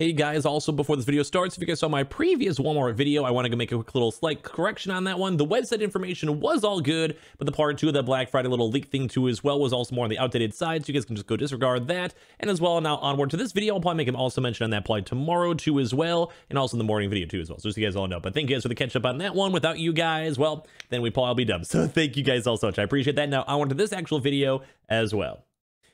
Hey guys, also before this video starts, if you guys saw my previous Walmart video, I want to make a quick little slight correction on that one. The website information was all good, but the part two of that Black Friday little leak thing too as well was also more on the outdated side, so you guys can just go disregard that. And as well, now onward to this video, I'll probably make him also mention on that probably tomorrow too as well, and also in the morning video too as well, so just so you guys all know. But thank you guys for the catch up on that one. Without you guys, well, then we'd probably be dumb. So thank you guys all so much. I appreciate that. Now onward to this actual video as well.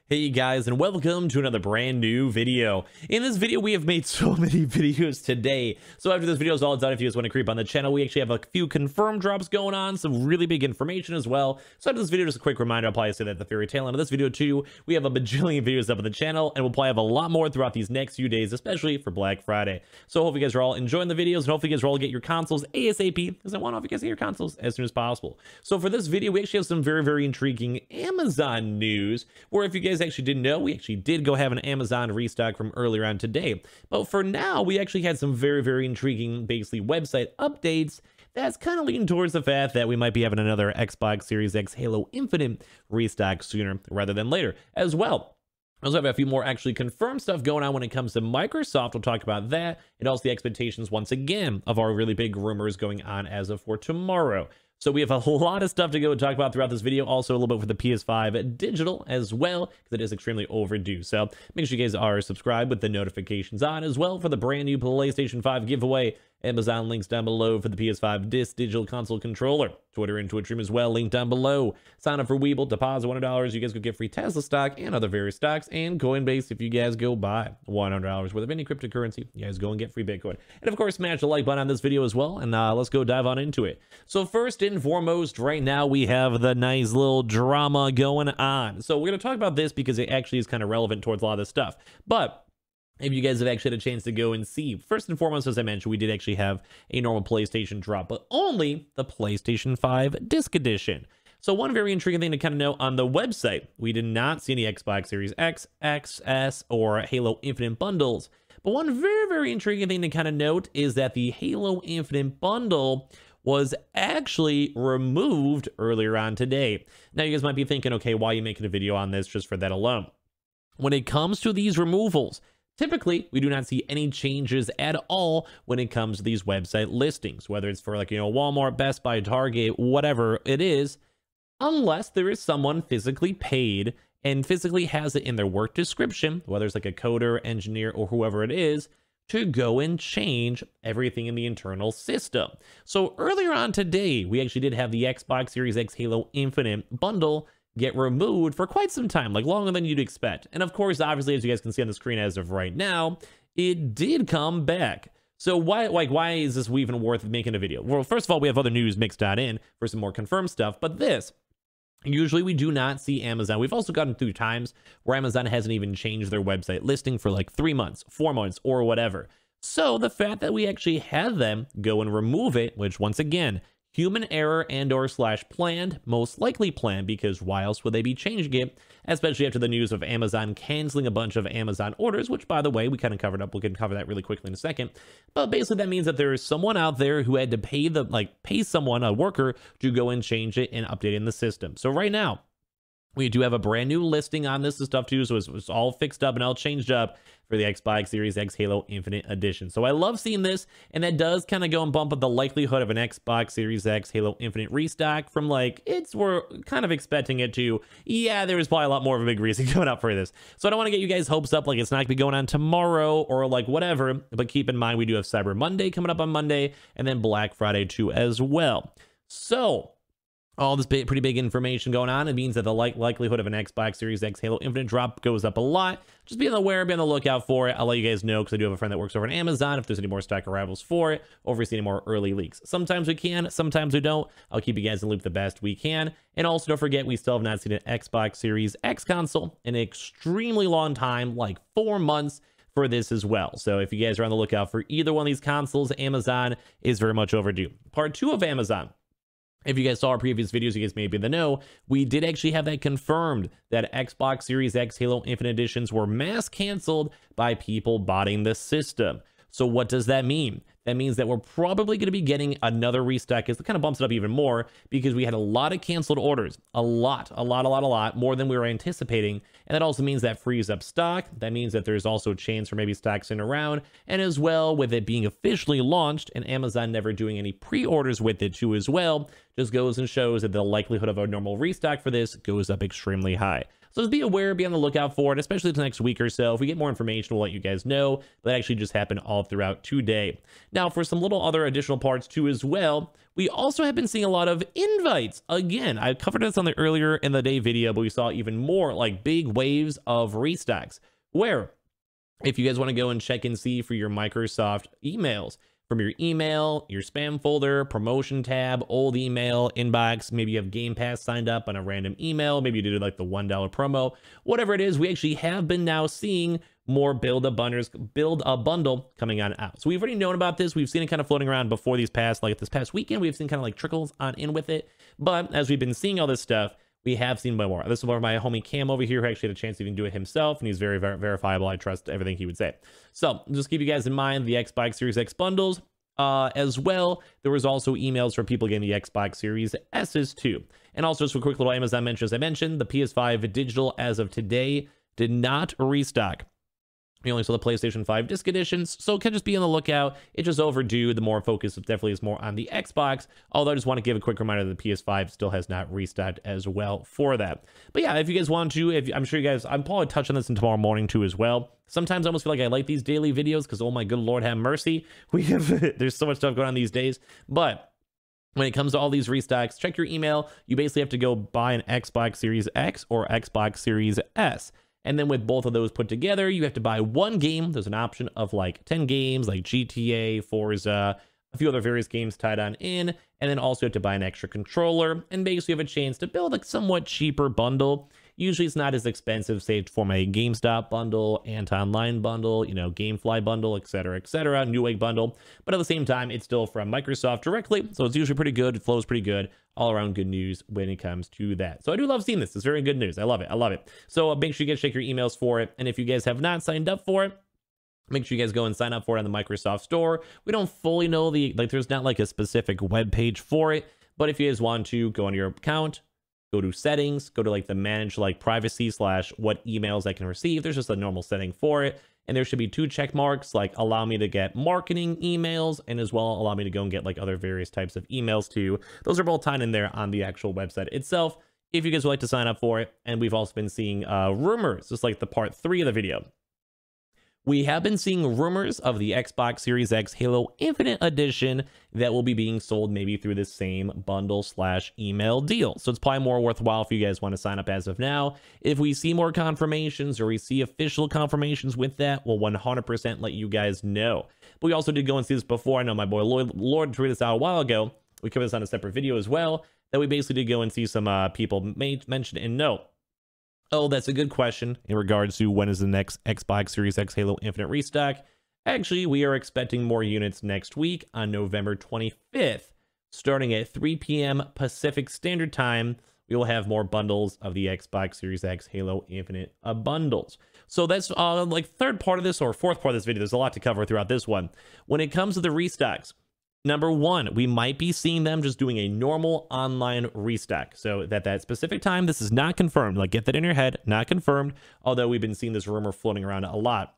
Hey guys and welcome to another brand new video. In this video we have made so many videos today. So after this video is all done if you guys want to creep on the channel we actually have a few confirmed drops going on some really big information as well. So after this video just a quick reminder I'll probably say that at the fairy tale. end of this video too. We have a bajillion videos up on the channel and we'll probably have a lot more throughout these next few days especially for Black Friday. So hopefully you guys are all enjoying the videos and hopefully you guys are all get your consoles ASAP because I want all of you guys to get your consoles as soon as possible. So for this video we actually have some very very intriguing Amazon news where if you guys guys actually didn't know, we actually did go have an Amazon restock from earlier on today. But for now, we actually had some very, very intriguing, basically, website updates that's kind of leaning towards the fact that we might be having another Xbox Series X Halo Infinite restock sooner rather than later as well. I also have a few more actually confirmed stuff going on when it comes to Microsoft. We'll talk about that and also the expectations once again of our really big rumors going on as of for tomorrow. So we have a lot of stuff to go and talk about throughout this video. Also a little bit for the PS5 digital as well, because it is extremely overdue. So make sure you guys are subscribed with the notifications on as well for the brand new PlayStation 5 giveaway. Amazon links down below for the PS5 disc digital console controller. Twitter and Twitch stream as well, linked down below. Sign up for Weeble, deposit $100. You guys could get free Tesla stock and other various stocks and Coinbase if you guys go buy $100 worth of any cryptocurrency. You guys go and get free Bitcoin. And of course, smash the like button on this video as well. And uh, let's go dive on into it. So first and foremost, right now we have the nice little drama going on. So we're going to talk about this because it actually is kind of relevant towards a lot of this stuff. But if you guys have actually had a chance to go and see, first and foremost, as I mentioned, we did actually have a normal PlayStation drop, but only the PlayStation 5 Disc Edition. So one very intriguing thing to kind of know on the website, we did not see any Xbox Series X, XS, or Halo Infinite bundles. But one very, very intriguing thing to kind of note is that the Halo Infinite bundle was actually removed earlier on today. Now, you guys might be thinking, okay, why are you making a video on this just for that alone? When it comes to these removals, Typically, we do not see any changes at all when it comes to these website listings, whether it's for like, you know, Walmart, Best Buy, Target, whatever it is, unless there is someone physically paid and physically has it in their work description, whether it's like a coder, engineer, or whoever it is, to go and change everything in the internal system. So earlier on today, we actually did have the Xbox Series X Halo Infinite bundle get removed for quite some time, like longer than you'd expect. And of course, obviously, as you guys can see on the screen as of right now, it did come back. So why like why is this even worth making a video? Well, first of all, we have other news mixed on in for some more confirmed stuff, but this Usually we do not see Amazon. We've also gotten through times where Amazon hasn't even changed their website listing for like three months, four months, or whatever. So the fact that we actually had them go and remove it, which once again human error and or slash planned, most likely planned because why else would they be changing it, especially after the news of Amazon canceling a bunch of Amazon orders, which by the way, we kind of covered up, we can cover that really quickly in a second. But basically that means that there is someone out there who had to pay the, like pay someone, a worker, to go and change it and update in the system. So right now, we do have a brand new listing on this and stuff too, so it's, it's, all fixed up and all changed up for the Xbox Series X Halo Infinite Edition. So I love seeing this, and that does kind of go and bump up the likelihood of an Xbox Series X Halo Infinite restock from like, it's we're kind of expecting it to, yeah, there's probably a lot more of a big reason coming up for this. So I don't want to get you guys hopes up like it's not going to be going on tomorrow or like whatever, but keep in mind we do have Cyber Monday coming up on Monday, and then Black Friday too as well. So all this big, pretty big information going on. It means that the like likelihood of an Xbox Series X Halo Infinite drop goes up a lot. Just be on the aware, be on the lookout for it. I'll let you guys know because I do have a friend that works over at Amazon if there's any more stock arrivals for it or if we see any more early leaks. Sometimes we can, sometimes we don't. I'll keep you guys in the loop the best we can. And also don't forget, we still have not seen an Xbox Series X console in an extremely long time, like four months for this as well. So if you guys are on the lookout for either one of these consoles, Amazon is very much overdue. Part two of Amazon if you guys saw our previous videos, you guys may be in the know, we did actually have that confirmed that Xbox Series X Halo Infinite Editions were mass canceled by people botting the system. So what does that mean? That means that we're probably going to be getting another restock. It kind of bumps it up even more because we had a lot of canceled orders. A lot, a lot, a lot, a lot, more than we were anticipating. And that also means that frees up stock. That means that there's also a chance for maybe stocks in around. And as well, with it being officially launched and Amazon never doing any pre-orders with it too as well, just goes and shows that the likelihood of a normal restock for this goes up extremely high. So just be aware, be on the lookout for it, especially the next week or so. If we get more information, we'll let you guys know. But that actually just happened all throughout today. Now, for some little other additional parts too as well, we also have been seeing a lot of invites. Again, I covered this on the earlier in the day video, but we saw even more like big waves of restocks where if you guys want to go and check and see for your Microsoft emails, from your email, your spam folder, promotion tab, old email, inbox. Maybe you have Game Pass signed up on a random email. Maybe you did like the $1 promo. Whatever it is, we actually have been now seeing more build a bundles, build a bundle coming on out. So we've already known about this. We've seen it kind of floating around before these past, like this past weekend, we've seen kind of like trickles on in with it. But as we've been seeing all this stuff, we have seen way more. This is one my homie Cam over here who actually had a chance to even do it himself, and he's very ver verifiable. I trust everything he would say. So just keep you guys in mind the Xbox Series X bundles. Uh, as well, there was also emails from people getting the Xbox Series S's too. And also just a quick little Amazon mention, as I mentioned, the PS5 digital as of today did not restock. We only saw the PlayStation 5 disc editions, so can just be on the lookout. It's just overdue. The more focus definitely is more on the Xbox, although I just want to give a quick reminder that the PS5 still has not restocked as well for that. But yeah, if you guys want to, if I'm sure you guys, I'm probably touching this in tomorrow morning too as well. Sometimes I almost feel like I like these daily videos because oh my good lord have mercy. We have there's so much stuff going on these days. But when it comes to all these restocks, check your email. You basically have to go buy an Xbox Series X or Xbox Series S. And then with both of those put together, you have to buy one game. There's an option of like 10 games like GTA, Forza, a few other various games tied on in. And then also you have to buy an extra controller and basically you have a chance to build a somewhat cheaper bundle. Usually it's not as expensive, saved for my GameStop bundle, Online bundle, you know, Gamefly bundle, etc., etc., New egg bundle. But at the same time, it's still from Microsoft directly, so it's usually pretty good. It flows pretty good. All around good news when it comes to that. So I do love seeing this. It's very good news. I love it. I love it. So uh, make sure you guys check your emails for it. And if you guys have not signed up for it, make sure you guys go and sign up for it on the Microsoft store. We don't fully know the, like there's not like a specific web page for it, but if you guys want to go on your account, go to settings, go to like the manage like privacy slash what emails I can receive. There's just a normal setting for it. And there should be two check marks, like allow me to get marketing emails and as well allow me to go and get like other various types of emails too. Those are both tied in there on the actual website itself if you guys would like to sign up for it. And we've also been seeing uh, rumors, just like the part three of the video we have been seeing rumors of the Xbox Series X Halo Infinite Edition that will be being sold maybe through the same bundle slash email deal. So it's probably more worthwhile if you guys want to sign up as of now. If we see more confirmations or we see official confirmations with that, we'll 100% let you guys know. But we also did go and see this before. I know my boy Lord, Lord tweeted this out a while ago. We covered this on a separate video as well. That we basically did go and see some uh, people mentioned and note Oh, that's a good question in regards to when is the next Xbox Series X Halo Infinite restock. Actually, we are expecting more units next week on November 25th. Starting at 3 p.m. Pacific Standard Time, we will have more bundles of the Xbox Series X Halo Infinite uh, bundles. So that's uh, like third part of this or fourth part of this video. There's a lot to cover throughout this one. When it comes to the restocks, Number one, we might be seeing them just doing a normal online restack. So that that specific time, this is not confirmed. Like get that in your head, not confirmed. Although we've been seeing this rumor floating around a lot.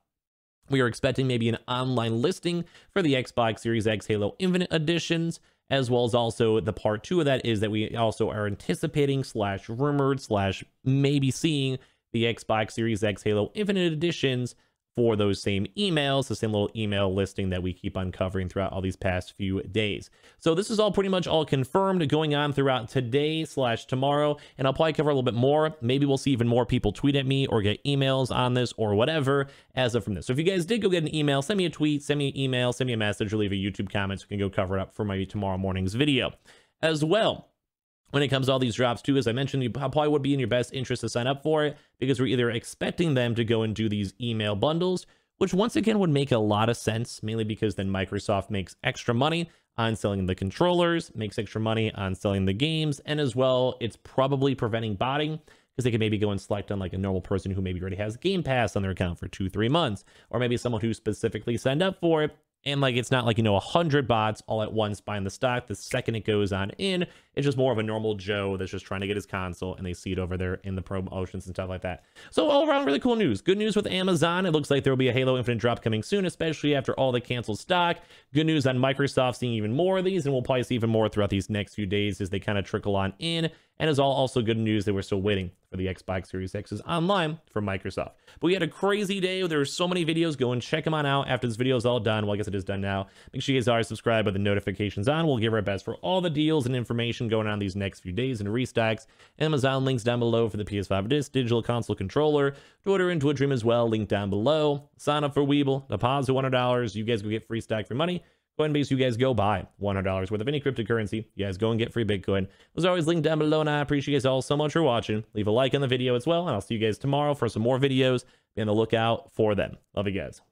We are expecting maybe an online listing for the Xbox Series X Halo Infinite editions, as well as also the part two of that is that we also are anticipating slash rumored slash maybe seeing the Xbox Series X Halo Infinite editions for those same emails, the same little email listing that we keep uncovering throughout all these past few days. So this is all pretty much all confirmed going on throughout today slash tomorrow, and I'll probably cover a little bit more. Maybe we'll see even more people tweet at me or get emails on this or whatever as of from this. So if you guys did go get an email, send me a tweet, send me an email, send me a message, or leave a YouTube comment so we can go cover it up for my tomorrow morning's video as well when it comes to all these drops too, as I mentioned, you probably would be in your best interest to sign up for it because we're either expecting them to go and do these email bundles, which once again would make a lot of sense, mainly because then Microsoft makes extra money on selling the controllers, makes extra money on selling the games, and as well, it's probably preventing botting because they could maybe go and select on like a normal person who maybe already has Game Pass on their account for two, three months, or maybe someone who specifically signed up for it and like, it's not like, you know, 100 bots all at once buying the stock. The second it goes on in, it's just more of a normal Joe that's just trying to get his console and they see it over there in the promotions and stuff like that. So all around really cool news. Good news with Amazon. It looks like there will be a Halo Infinite drop coming soon, especially after all the canceled stock. Good news on Microsoft seeing even more of these and we'll probably see even more throughout these next few days as they kind of trickle on in. And it's all also good news that we're still waiting for the Xbox Series X's online from Microsoft. But we had a crazy day. There were so many videos. Go and check them on out after this video is all done. Well, I guess it is done now. Make sure you guys are subscribed with the notifications on. We'll give our best for all the deals and information going on these next few days and restocks. Amazon links down below for the PS5 disc, digital console controller, Twitter and Twitch stream as well, link down below. Sign up for Weeble, deposit $100. You guys go get free stack for money. Coinbase, you guys go buy $100 worth of any cryptocurrency. You guys go and get free Bitcoin. As always, link down below, and I appreciate you guys all so much for watching. Leave a like on the video as well, and I'll see you guys tomorrow for some more videos. Be on the lookout for them. Love you guys.